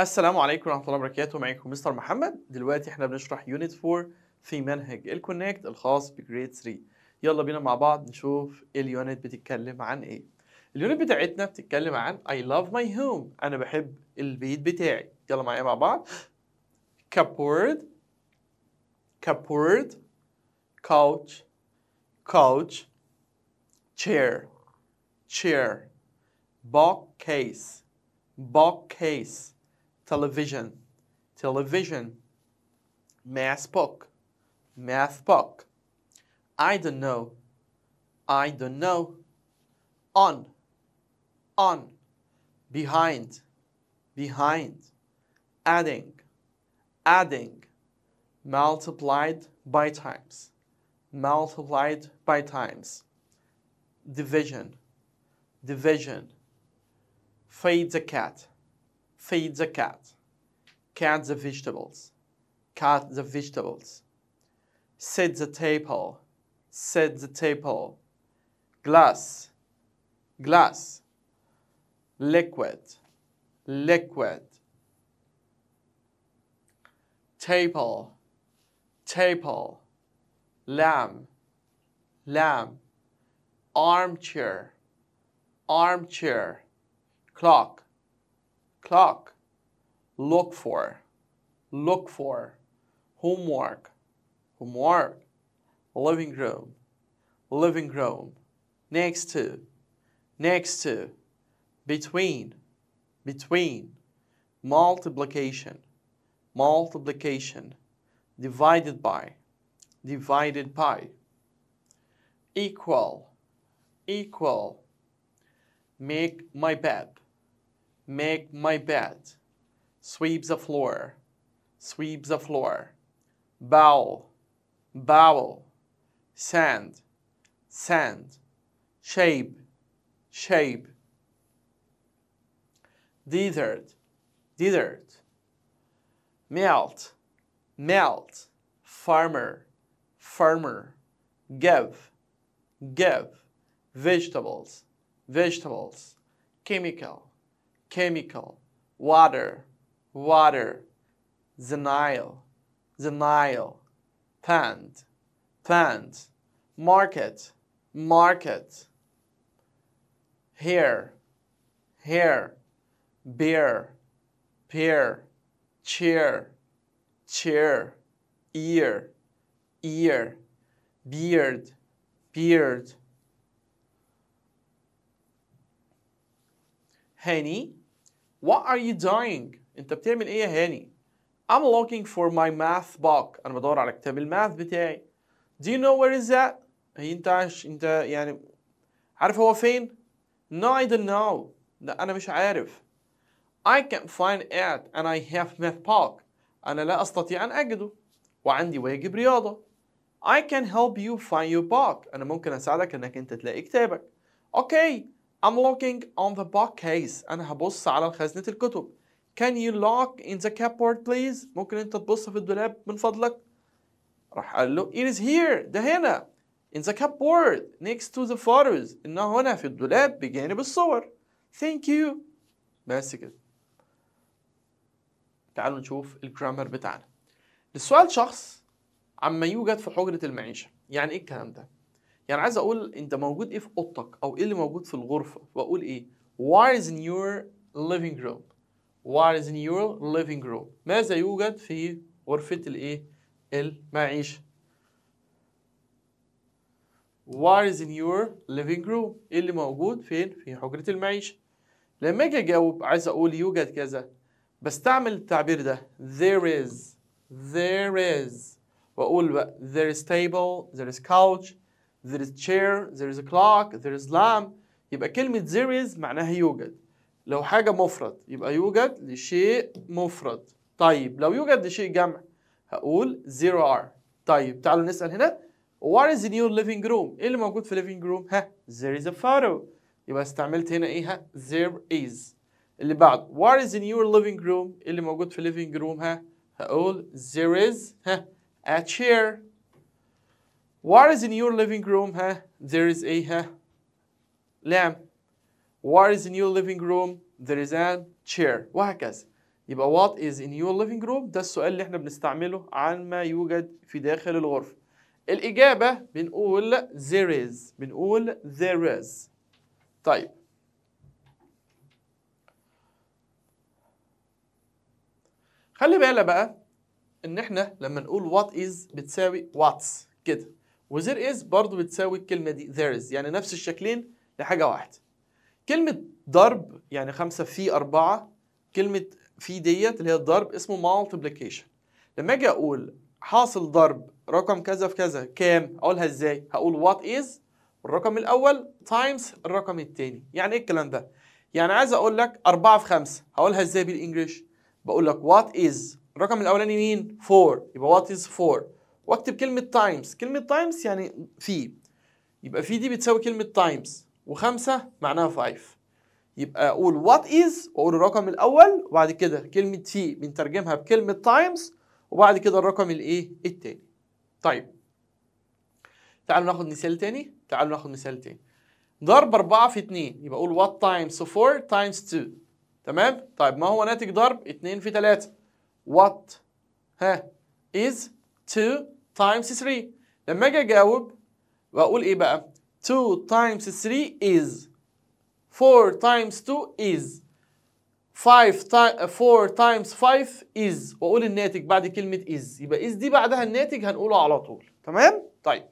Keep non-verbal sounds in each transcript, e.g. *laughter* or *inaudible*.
السلام عليكم ورحمة الله وبركاته معاكم مستر محمد دلوقتي احنا بنشرح يونت 4 في منهج الكونكت الخاص بجريد 3 يلا بينا مع بعض نشوف اليونت بتتكلم عن ايه اليونت بتاعتنا بتتكلم عن I love my home انا بحب البيت بتاعي يلا معايا مع بعض كابورد كابورد couch couch chair chair box case box case television, television, math book, math book. I don't know, I don't know. On, on, behind, behind, adding, adding, multiplied by times, multiplied by times, division, division, feed the cat, feed the cat, cat the vegetables, cut the vegetables, set the table, set the table, glass, glass, liquid, liquid, table, table, lamb, lamb, armchair, armchair, clock, clock, look for, look for, homework, homework, living room, living room, next to, next to, between, between, multiplication, multiplication, divided by, divided by, equal, equal, make my bed, Make my bed. Sweep the floor. Sweep the floor. Bowl. Bowl. Sand. Sand. Shape. Shape. dessert, dessert, Melt. Melt. Farmer. Farmer. Give. Give. Vegetables. Vegetables. Chemical chemical, water, water, denial, denial, plant, plant, market, market, hair, hair, beer, peer, cheer, cheer, ear, ear, beard, beard. Honey. What are you doing? انت بتعمل ايه يا هاني؟ I'm looking for my math book. انا بدور على كتاب الماث بتاعي. Do you know where is that? هي انت عش... انت يعني عارف هو فين؟ No I don't know. لا انا مش عارف. I can't find it and I have math book. أنا لا أستطيع أن أجده وعندي واجب رياضة. I can help you find your book. أنا ممكن أساعدك إنك أنت تلاقي كتابك. Okay, I'm looking on the bookcase أنا هبص على خزنة الكتب Can you lock in the cupboard please ممكن أنت تبص في الدولاب من فضلك راح قال له It is here ده هنا in the cupboard next to the photos إنها هنا في الدولاب بجانب الصور Thank you بس كده تعالوا نشوف الجرامر بتاعنا السؤال شخص عما يوجد في حجرة المعيشة يعني إيه الكلام ده يعني عايز اقول انت موجود ايه في اوضتك او ايه اللي موجود في الغرفه واقول ايه what is in your living room what is in your living room ماذا يوجد في غرفه الايه المعيشه what is in your living room ايه اللي موجود فين في حجره المعيشه لما اجي اجاوب عايز اقول يوجد كذا بستعمل التعبير ده there is there is واقول بقى there is table there is couch there is chair there is a clock there is lamp يبقى كلمة there is معناها يوجد لو حاجة مفرد يبقى يوجد لشيء مفرد طيب لو يوجد لشيء جمع هقول there are طيب تعالوا نسأل هنا what is in your living room ايه اللي موجود في living room ها there is a photo يبقى استعملت هنا ايه ها there is اللي بعد what is in your living room إيه اللي موجود في living room ها هقول there is ها a chair What is in your living room? ها there is a ها lamp. What is in your living room? There is a chair. وهكذا. يبقى what is in your living room ده السؤال اللي احنا بنستعمله عن ما يوجد في داخل الغرفة الإجابة بنقول there is بنقول there is طيب خلي بالك بقى ان احنا لما نقول what is بتساوي what's كده وذير از برضو بتساوي الكلمه دي there is يعني نفس الشكلين لحاجه واحده كلمه ضرب يعني خمسة في أربعة كلمه في ديت اللي هي الضرب اسمه multiplication لما اجي اقول حاصل ضرب رقم كذا في كذا كام اقولها ازاي هقول وات از الرقم الاول تايمز الرقم الثاني يعني ايه الكلام ده يعني عايز اقول لك أربعة في خمسة هقولها ازاي بالإنجليش بقول لك وات از الرقم الاولاني مين 4 يبقى وات از 4 واكتب كلمه تايمز كلمه تايمز يعني في يبقى في دي بتساوي كلمه تايمز وخمسه معناها 5 يبقى اقول وات از واقول الرقم الاول وبعد كده كلمه في بنترجمها بكلمه تايمز وبعد كده الرقم الايه التاني طيب تعالوا ناخد مثال تاني تعالوا ناخد مثال تاني ضرب 4 في 2 يبقى اقول وات تايمز 4 تايمز 2 تمام طيب ما هو ناتج ضرب 2 في 3 وات ها از 2 times 3 لما اجي اجاوب واقول ايه بقى 2 times 3 is 4 times 2 is 5 4 times 5 is واقول الناتج بعد كلمه is يبقى is دي بعدها الناتج هنقوله على طول تمام طيب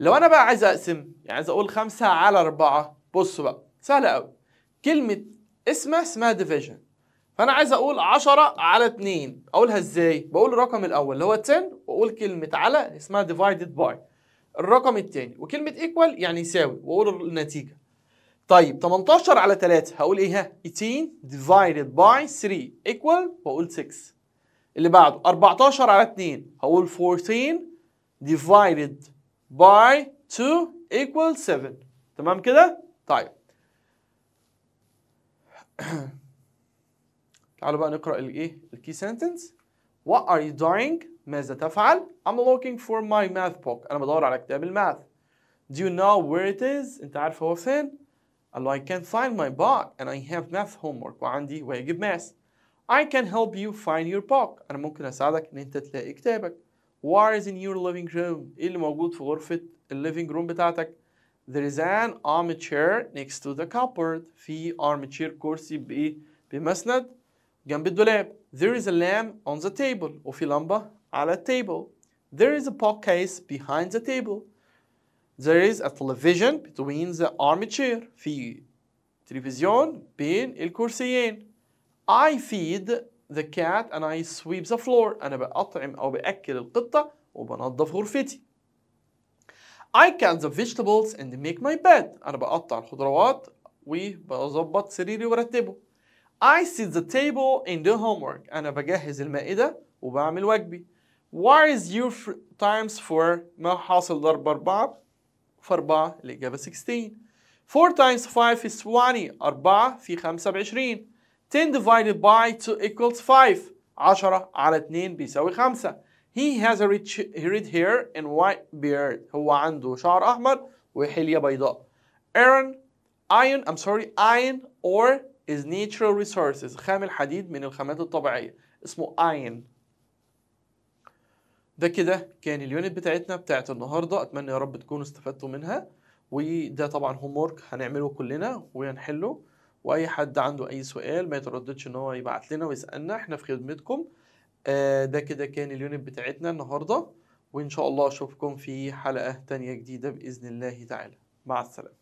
لو انا بقى عايز اقسم يعني عايز اقول 5 على 4 بصوا بقى سهله قوي كلمه اسمها اسمها division فانا عايز اقول 10 على 2 اقولها ازاي بقول الرقم الاول اللي هو 10 واقول كلمه على اسمها divided by الرقم الثاني وكلمه ايكوال يعني يساوي واقول النتيجه طيب 18 على 3 هقول ايه ها 18 divided by 3 equal واقول 6 اللي بعده 14 على 2 هقول 14 divided by 2 equal 7 تمام كده طيب *clears throat* تعالوا بقى نقرأ الايه الكي سنتنس What are you doing؟ ماذا تفعل؟ I'm looking for my math book أنا بدور على كتاب الماث Do you know where it is؟ أنت عارف هو فين؟ قال I can't find my book and I have math homework وعندي واجب ماث I can help you find your book أنا ممكن أساعدك إن أنت تلاقي كتابك What is in your living room؟ إيه اللي موجود في غرفة الليفينج روم بتاعتك؟ There is an armchair next to the cupboard في armchair كرسي بإيه؟ بمسند there is a lamp on the table وفي لمبة على table, There is a case behind the table There is a television between the armchair في تلفزيون بين الكرسيين I feed the cat and I sweep the floor أنا بأطعم أو بأكل القطة وبنظف غرفتي I cut the vegetables and make my bed أنا بقطع الخضروات وبظبط سريري وأرتبه I sit the table and do homework أنا بجهز المائدة وبعمل واجبي Where is your times for ما حاصل ضرب 4 في 4 الإجابة 16 4 times 5 is 20 4 في 5 ب 20 10 divided by 2 equals 5 10 على 2 بيساوي 5 He has a rich, red hair and white beard هو عنده شعر أحمر وحلية بيضاء Iron, iron, I'm sorry, iron or is natural resources خام الحديد من الخامات الطبيعية اسمه iron ده كده كان اليونت بتاعتنا بتاعت النهاردة أتمنى يا رب تكونوا استفدتوا منها وده طبعا هوم هنعمله كلنا وهنحله واي حد عنده اي سؤال ما يترددش ان هو يبعت لنا ويسالنا احنا في خدمتكم آه ده كده كان اليونت بتاعتنا النهارده وان شاء الله اشوفكم في حلقه تانية جديده باذن الله تعالى مع السلامه